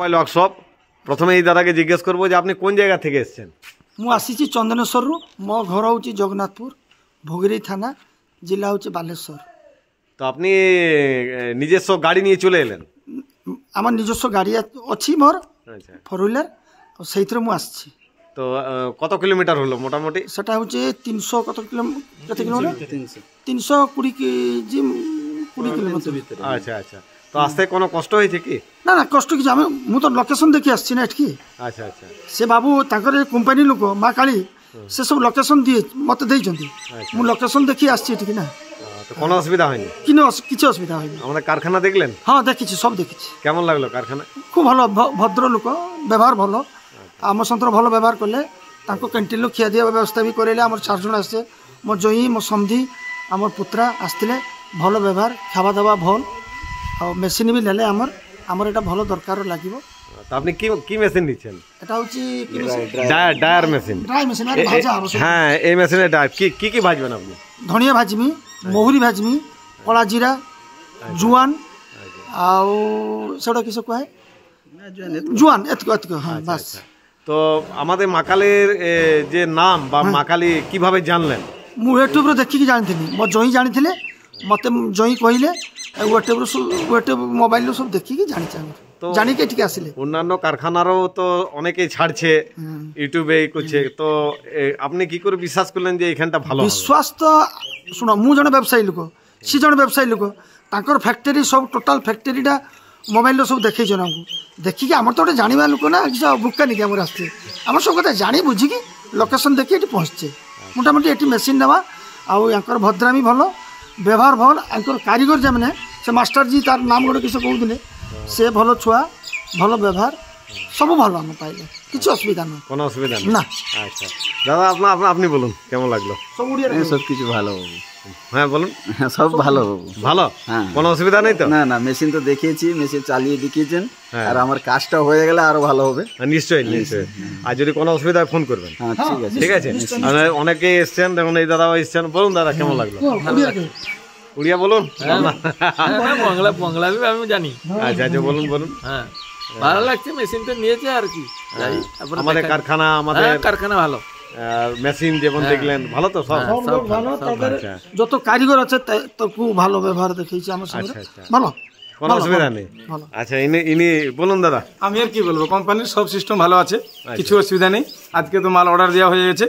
Mobile workshop প্রথমে এই দাদাকে জিজ্ঞেস করবো যে আপনি কোন জায়গা থেকে এসছেন মু আসিছি চন্দনেশ্বরରୁ ମୋ ঘর হচ্ছে জগন্নাথপুর ভোগিরি থানা জেলা হচ্ছে বালেশ্বর তো আপনি নিজস্ব গাড়ি নিয়ে চলে এলেন আমার নিজস্ব গাড়ি আ- ଅଛି ফোর হুইলার আচ্ছা। ଆଉ ସେଇଥିରେ ମୁଁ তো কত কিলোমিটার হলো মোটামুটি সেটা হচ্ছে তিনশো কত কিলোমিটার କେତେ କିଲୋମିଟର ତିନିଶହ কুড়ি କେଜି କୋଡ଼ିଏ କିଲୋମିଟର আচ্ছা আচ্ছা তো আসতে কোনো কষ্ট হয়েছে কি না না কষ্ট কিছু আমি ମୁଁ ତ ଲୋକେସନ୍ ଦେଖି ଆସିଛି ନା ଏଠିକି আচ্ছা আচ্ছা ସେ ବାବୁ ତାଙ୍କର ଏ କମ୍ପାନୀ ଲୋକ ମା କାଳୀ ସେ ସବୁ ଲୋକେସନ୍ ଦିଏ ମୋତେ ଦେଇଛନ୍ତି ମୁଁ ଲୋକେସନ୍ ଦେଖି ଆସିଛି ଏଠିକି ନା তো কোনো অসুবিধা হয়নি কিন্তু অস- କିଛି ଅସୁବିଧା ହୋଇନି আমাদের কারখানা দেখলেন ହଁ ଦେଖିଛି ସବୁ ଦେଖିଛି কেমন লাগলো কারখানা খুব ভালো ଭ- ଭଦ୍ର ଲୋକ ବ୍ୟବହାର ଭଲ ଆମ ସନ୍ତର ଭଲ ବ୍ୟବହାର କଲେ ତାଙ୍କ କ୍ୟାଣ୍ଟିନ୍ରୁ ଖିଆଦିଆ ବ୍ୟବସ୍ଥା ବି କରାଇଲେ ଆମର ଚାରି ଜଣ ଆସିଲେ ମୋ ଜୋଇ ମୋ ସନ୍ଧି ଆମର ପୁତ୍ରା ଆସିଥିଲେ ଭଲ ବ୍ୟବହାର ଖାଇବା ଦେବା ଭଲ ଆଉ ମେସିନ୍ হলে আমার আমার এটা ভালো দরকার ଦରକାର ଲାଗିବ আপনি কি কি মেশিন নিচ্ছেন এটা হচ্ছে dryer dryer machine dry machine আর ভাজা হ্যাঁ এই মেশিনে ডায়ার কি কি কি ভাজবেন আপনি ধনিয়া ভাজমি মহুরি ভাজমি কলা জিরা জুয়ান আর সেটা কিছু কয় জুয়ান এত এত হ্যাঁ আচ্ছা, বাস আচ্ছা। তো আমাদের মাকালের যে নাম বা হ্যাঁ। মাকালি কিভাবে জানলেন মু ইউটিউবরে দেখিকি জানিনি মো জয়ী জানিলে মতে জয়ী কইলে ୱେଟେବଲ୍ ୱେଟେବଲ୍ ମୋବାଇଲରୁ ସବୁ ଦେଖିକି ଜାଣିଛେ ଆମେ জানিকে ঠিক আসলে অন্যান্য কারখানারও তো অনেকেই ছাড়ছে ইউটিউবে করছে তো আপনি কি করে বিশ্বাস করলেন যে এখানটা ভালো বিশ্বাস তো শুণ মু জন ব্যবসায়ী লোক সি জন ব্যবসায়ী লোক তাঁর ফ্যাক্টরি সব টোটাল ফ্যাক্টরিটা মোবাইলর সব দেখেছেন আমি দেখিকি আমার তো গোটে জাঁয়া লোক না কিছু বুকানিকি আমার আসছে আমার সব কথা জাঁ বুঝিকি লোকেসন দেখি এটি পৌঁছছে মোটামুটি এটি মেসিন নেওয়া আর ভদ্রামি ভালো ବ୍ୟବହାର ଭଲ ଆଙ୍କର କାରିଗର ଯେମାନେ ସେ ମାଷ୍ଟରଜୀ ତାର ନାମ ଗୋଟେ କିସ କହୁଥିଲେ ସେ ଭଲ ଛୁଆ ଭଲ ବ୍ୟବହାର ସବୁ ভালো আমরা পাইলে কিছু অসুবিধা নেই কোনো অসুবিধা না আচ্ছা দাদা আপনার আপনি বলুন কেমন লাগলো সব উড়িয়া সব কিছু ভালো হ্যাঁ বলুন হ্যাঁ সব ভালো ভালো হ্যাঁ। কোনো অসুবিধা নেই তো না না মেশিন তো দেখিয়েছি মেশিন চালিয়ে দেখিয়েছেন হ্যাঁ। আর আমার কাজটা হয়ে গেলে আরো ভালো হবে হ্যাঁ, নিশ্চয়ই নিশ্চয়ই আর যদি কোনো অসুবিধা হয় ফোন করবেন ঠিক আছে ঠিক আছে অনেকেই এসছেন দেখুন এই দাদাও এসছেন বলুন দাদা কেমন লাগলো উড়িয়া বলুন বাংলা বাংলা আমি জানি আচ্ছা আচ্ছা বলুন বলুন হ্যাঁ ভালো লাগছে মেশিনটা নিয়েছে আর কি আমাদের কারখানা আমাদের কারখানা ভালো মেশিন যেমন হ্যাঁ। দেখলেন ভালো তো সব হ্যাঁ, ভালো তাদের আচ্ছা। যত কারিগর আছে তো খুব ভালো ব্যবহার দেখিয়েছে আমার সঙ্গে আচ্ছা, আচ্ছা। ভালো কোনো অসুবিধা নেই আচ্ছা ইনি ইনি বলুন দাদা আমি আর কি বলবো কোম্পানির সব সিস্টেম ভালো আছে কিছু অসুবিধা নেই আজকে তো মাল অর্ডার দেওয়া হয়ে গেছে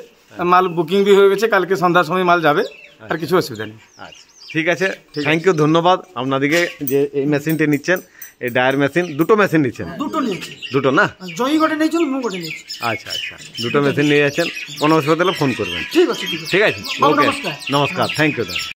মাল বুকিং বি হয়ে গেছে কালকে সন্ধ্যার সময় মাল যাবে আর কিছু অসুবিধা নেই আচ্ছা ঠিক আছে থ্যাংক ইউ ধন্যবাদ আপনাদিকে যে এই মেশিনটি নিচ্ছেন এই ডায়ার মেশিন দুটো মেশিন নিচ্ছেন দুটো নিয়েছি দুটো না জয়ী গোটে নিয়েছি গোটে নিয়েছি আচ্ছা আচ্ছা দুটো মেশিন নিয়ে যাচ্ছেন কোনো অসুবিধা ফোন করবেন ঠিক আছে ঠিক আছে ওকে নমস্কার থ্যাংক ইউ দাদা